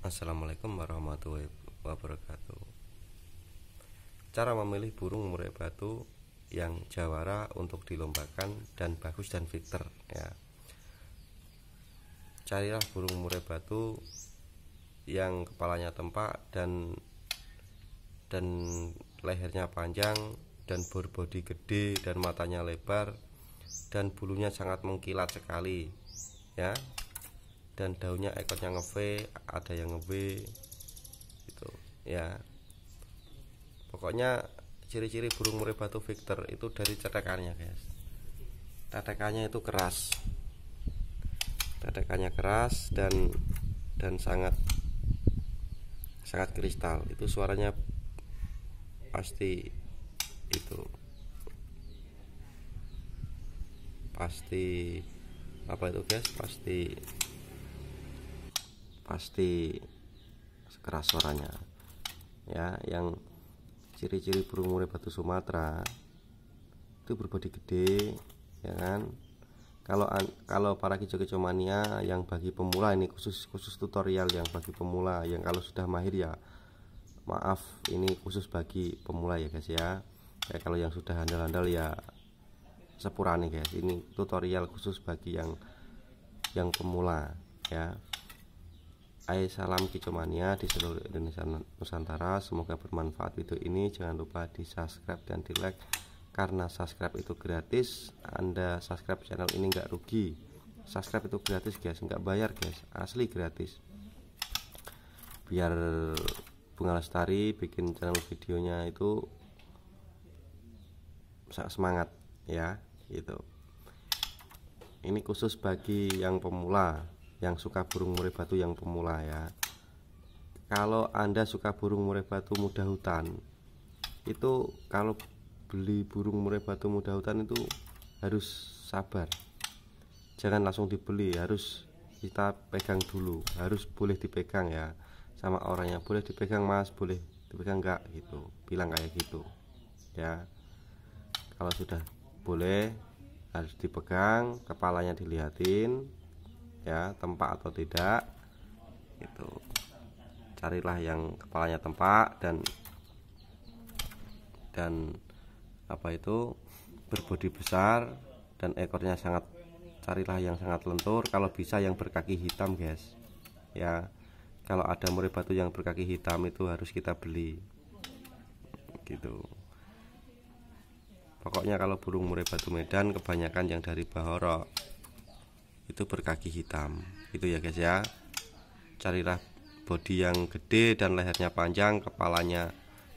Assalamualaikum warahmatullahi wabarakatuh Cara memilih burung murai batu yang jawara untuk dilombakan dan bagus dan fitter ya Carilah burung murai batu yang kepalanya tempak dan dan lehernya panjang dan berbodi gede dan matanya lebar dan bulunya sangat mengkilat sekali ya dan daunnya ekornya nge-V ada yang nge V gitu ya pokoknya ciri-ciri burung murai batu victor itu dari cetakannya guys tetekannya itu keras tetekannya keras dan dan sangat sangat kristal itu suaranya pasti itu pasti apa itu guys pasti pasti sekeras suaranya ya yang ciri-ciri burung murai batu Sumatera itu berbodi gede ya kan kalau kalau para kicau-kicau mania yang bagi pemula ini khusus khusus tutorial yang bagi pemula yang kalau sudah mahir ya maaf ini khusus bagi pemula ya guys ya ya kalau yang sudah handal-handal ya sepurani guys ini tutorial khusus bagi yang yang pemula ya Hai salam kicomania di seluruh Indonesia Nusantara Semoga bermanfaat video ini Jangan lupa di subscribe dan di like Karena subscribe itu gratis Anda subscribe channel ini nggak rugi Subscribe itu gratis guys nggak bayar guys Asli gratis Biar Bunga Lestari bikin channel videonya itu Semangat ya gitu Ini khusus bagi yang pemula yang suka burung murai batu yang pemula ya kalau anda suka burung murai batu muda hutan itu kalau beli burung murai batu muda hutan itu harus sabar jangan langsung dibeli harus kita pegang dulu harus boleh dipegang ya sama orangnya boleh dipegang mas boleh dipegang enggak gitu bilang kayak gitu ya kalau sudah boleh harus dipegang kepalanya dilihatin ya tempat atau tidak itu carilah yang kepalanya tempat dan dan apa itu berbodi besar dan ekornya sangat carilah yang sangat lentur kalau bisa yang berkaki hitam guys ya kalau ada murai batu yang berkaki hitam itu harus kita beli gitu pokoknya kalau burung murai batu medan kebanyakan yang dari bahorok itu berkaki hitam itu ya guys ya carilah body yang gede dan lehernya panjang kepalanya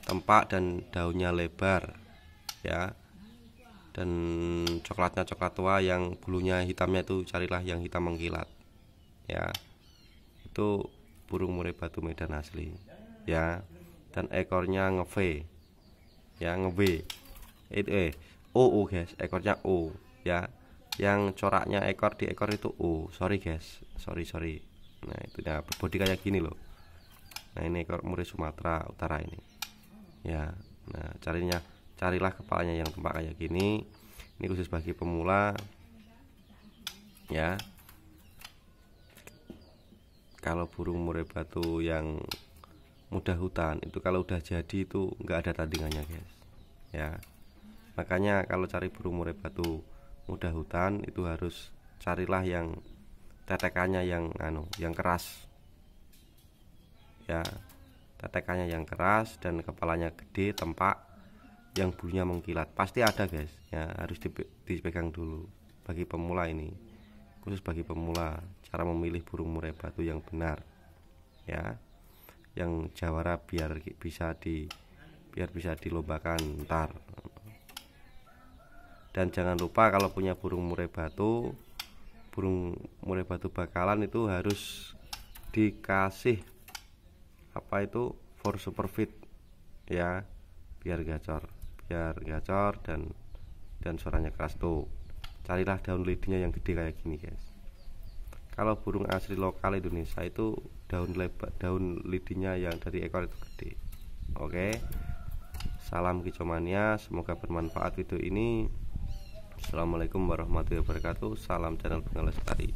tempat dan daunnya lebar ya dan coklatnya coklat tua yang bulunya hitamnya itu carilah yang hitam mengkilat ya itu burung murai batu medan asli ya dan ekornya ngeve ya ngeve itu eh o o guys ekornya o ya yang coraknya ekor di ekor itu oh sorry guys sorry sorry nah itu ya, body kayak gini loh nah ini ekor murid Sumatera Utara ini ya nah carinya carilah kepalanya yang tempat kayak gini ini khusus bagi pemula ya kalau burung murai batu yang mudah hutan itu kalau udah jadi itu enggak ada tandingannya guys ya makanya kalau cari burung murai batu udah hutan itu harus carilah yang tetekannya yang anu yang keras ya tetekannya yang keras dan kepalanya gede tempak yang bulunya mengkilat pasti ada guys ya harus dipegang dulu bagi pemula ini khusus bagi pemula cara memilih burung murai batu yang benar ya yang jawara biar bisa di biar bisa dilombakan ntar dan jangan lupa kalau punya burung murai batu burung murai batu bakalan itu harus dikasih apa itu for super fit ya biar gacor biar gacor dan dan suaranya keras tuh carilah daun lidinya yang gede kayak gini guys kalau burung asli lokal Indonesia itu daun lebat daun lidinya yang dari ekor itu gede oke okay? salam kicomania semoga bermanfaat video ini Assalamualaikum warahmatullahi wabarakatuh Salam channel Bengal Lestari